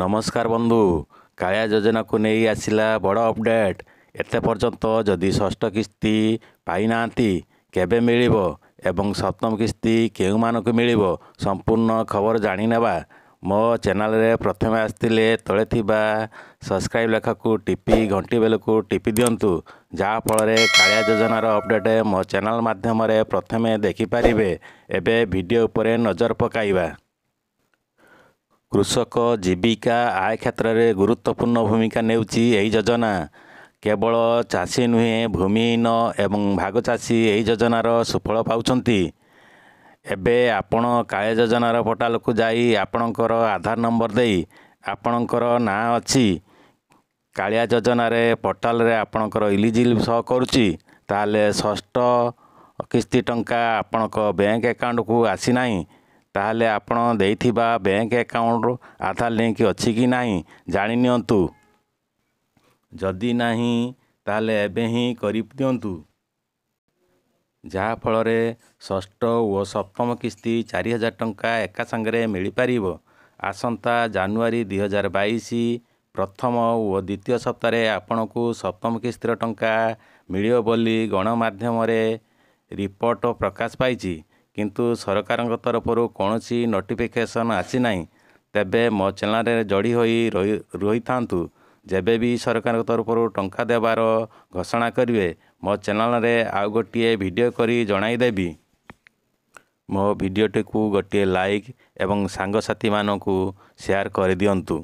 ନମସ୍କାର ବନ୍ଧୁ କାଳିଆ ଯୋଜନାକୁ ନେଇ ଆସିଲା ବଡ଼ ଅପଡ଼େଟ୍ ଏତେ ପର୍ଯ୍ୟନ୍ତ ଯଦି ଷଷ୍ଠ କିସ୍ତି ପାଇନାହାନ୍ତି କେବେ ମିଳିବ ଏବଂ ସପ୍ତମ କିସ୍ତି କେଉଁମାନଙ୍କୁ ମିଳିବ ସମ୍ପୂର୍ଣ୍ଣ ଖବର ଜାଣିନେବା ମୋ ଚ୍ୟାନେଲରେ ପ୍ରଥମେ ଆସିଥିଲେ ତଳେ ଥିବା ସବସ୍କ୍ରାଇବ୍ ଲେଖାକୁ ଟିପି ଘଣ୍ଟି ବେଲକୁ ଟିପି ଦିଅନ୍ତୁ ଯାହାଫଳରେ କାଳିଆ ଯୋଜନାର ଅପଡ଼େଟ୍ ମୋ ଚ୍ୟାନେଲ୍ ମାଧ୍ୟମରେ ପ୍ରଥମେ ଦେଖିପାରିବେ ଏବେ ଭିଡ଼ିଓ ଉପରେ ନଜର ପକାଇବା କୃଷକ ଜୀବିକା ଆୟ କ୍ଷେତ୍ରରେ ଗୁରୁତ୍ୱପୂର୍ଣ୍ଣ ଭୂମିକା ନେଉଛି ଏହି ଯୋଜନା କେବଳ ଚାଷୀ ନୁହେଁ ଭୂମିହୀନ ଏବଂ ଭାଗଚାଷୀ ଏହି ଯୋଜନାର ସୁଫଳ ପାଉଛନ୍ତି ଏବେ ଆପଣ କାଳିଆ ଯୋଜନାର ପୋର୍ଟାଲକୁ ଯାଇ ଆପଣଙ୍କର ଆଧାର ନମ୍ବର ଦେଇ ଆପଣଙ୍କର ନାଁ ଅଛି କାଳିଆ ଯୋଜନାରେ ପୋର୍ଟାଲରେ ଆପଣଙ୍କର ଇଲିଜିଲ ସହ କରୁଛି ତାହେଲେ ଷଷ୍ଠ କିସ୍ତି ଟଙ୍କା ଆପଣଙ୍କ ବ୍ୟାଙ୍କ ଆକାଉଣ୍ଟକୁ ଆସିନାହିଁ ତାହେଲେ ଆପଣ ଦେଇଥିବା ବ୍ୟାଙ୍କ ଆକାଉଣ୍ଟ ଆଧାର ଲିଙ୍କ ଅଛି କି ନାହିଁ ଜାଣି ନିଅନ୍ତୁ ଯଦି ନାହିଁ ତାହେଲେ ଏବେ ହିଁ କରିଦିଅନ୍ତୁ ଯାହାଫଳରେ ଷଷ୍ଠ ଓ ସପ୍ତମ କିସ୍ତି ଚାରି ହଜାର ଟଙ୍କା ଏକା ସାଙ୍ଗରେ ମିଳିପାରିବ ଆସନ୍ତା ଜାନୁଆରୀ ଦୁଇ ହଜାର ବାଇଶ ପ୍ରଥମ ଓ ଦ୍ୱିତୀୟ ସପ୍ତାହରେ ଆପଣଙ୍କୁ ସପ୍ତମ କିସ୍ତିର ଟଙ୍କା ମିଳିବ ବୋଲି ଗଣମାଧ୍ୟମରେ ରିପୋର୍ଟ ପ୍ରକାଶ ପାଇଛି କିନ୍ତୁ ସରକାରଙ୍କ ତରଫରୁ କୌଣସି ନୋଟିଫିକେସନ୍ ଆସିନାହିଁ ତେବେ ମୋ ଚ୍ୟାନେଲରେ ଯୋଡ଼ି ହୋଇ ରହି ରହିଥାନ୍ତୁ ଯେବେ ବି ସରକାରଙ୍କ ତରଫରୁ ଟଙ୍କା ଦେବାର ଘୋଷଣା କରିବେ ମୋ ଚ୍ୟାନେଲରେ ଆଉ ଗୋଟିଏ ଭିଡ଼ିଓ କରି ଜଣାଇଦେବି ମୋ ଭିଡ଼ିଓଟିକୁ ଗୋଟିଏ ଲାଇକ୍ ଏବଂ ସାଙ୍ଗସାଥିମାନଙ୍କୁ ସେୟାର କରିଦିଅନ୍ତୁ